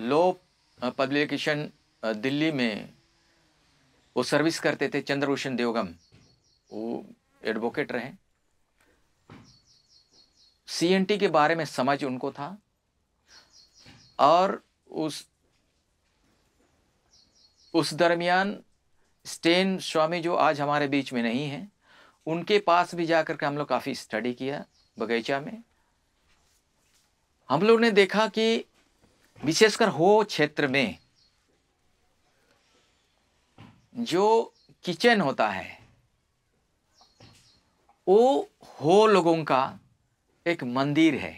लो publication Delhi में वो service करते थे चंद्रभूषण देवगम वो एडवोकेट रहे सीएनटी के बारे में समझ उनको था और उस उस दरमियान स्टेन स्वामी जो आज हमारे बीच में नहीं है उनके पास भी जाकर के हम लोग काफ़ी स्टडी किया बगीचा में हम लोग ने देखा कि विशेषकर हो क्षेत्र में जो किचन होता है वो हो लोगों का एक मंदिर है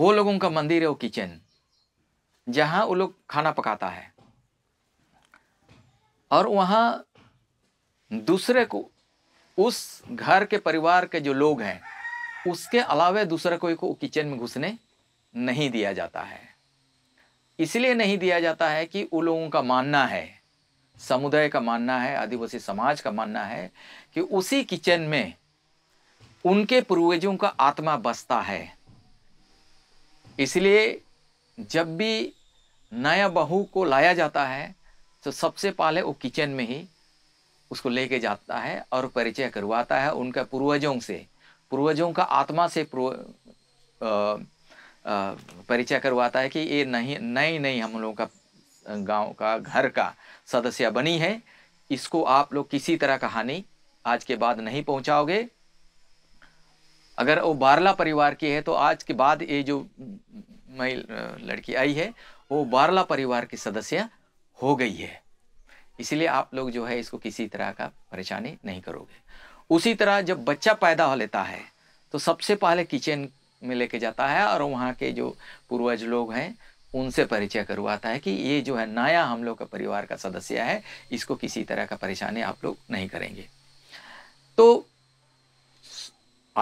हो लोगों का मंदिर है वो किचन जहाँ वो लोग खाना पकाता है और वहाँ दूसरे को उस घर के परिवार के जो लोग हैं उसके अलावे दूसरे कोई को किचन में घुसने नहीं दिया जाता है इसलिए नहीं दिया जाता है कि उन लोगों का मानना है समुदाय का मानना है आदिवासी समाज का मानना है कि उसी किचन में उनके पूर्वजों का आत्मा बसता है इसलिए जब भी नया बहू को लाया जाता है तो सबसे पहले वो किचन में ही उसको लेके जाता है और परिचय करवाता है उनका पूर्वजों से पूर्वजों का आत्मा से परिचय करवाता है कि ये नहीं नई नई हम लोगों का गांव का घर का सदस्य बनी है इसको आप लोग किसी तरह का हानि आज के बाद नहीं पहुंचाओगे अगर वो बारला परिवार की है तो आज के बाद ये जो मई लड़की आई है वो बारला परिवार की सदस्य हो गई है इसलिए आप लोग जो है इसको किसी तरह का परेशानी नहीं करोगे उसी तरह जब बच्चा पैदा हो लेता है तो सबसे पहले किचन में लेके जाता है और वहाँ के जो पूर्वज लोग हैं उनसे परिचय करवाता है कि ये जो है नया हम लोग का परिवार का सदस्य है इसको किसी तरह का परेशानी आप लोग नहीं करेंगे तो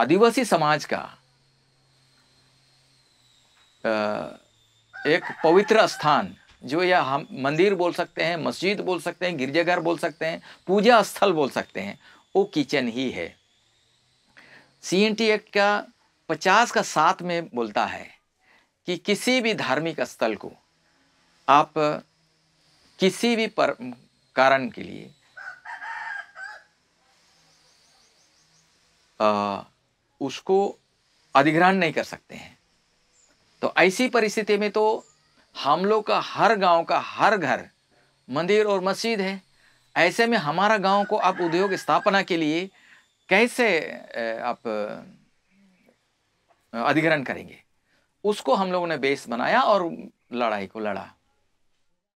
आदिवासी समाज का एक पवित्र स्थान जो या हम मंदिर बोल सकते हैं मस्जिद बोल सकते हैं गिरजाघर बोल सकते हैं पूजा स्थल बोल सकते हैं वो किचन ही है सी एन टी एक्ट का पचास का साथ में बोलता है कि किसी भी धार्मिक स्थल को आप किसी भी पर कारण के लिए आ, उसको अधिग्रहण नहीं कर सकते हैं तो ऐसी परिस्थिति में तो हम लोग का हर गांव का हर घर मंदिर और मस्जिद है ऐसे में हमारा गांव को आप उद्योग स्थापना के लिए कैसे आप अधिग्रहण करेंगे उसको हम लोगों ने बेस बनाया और लड़ाई को लड़ा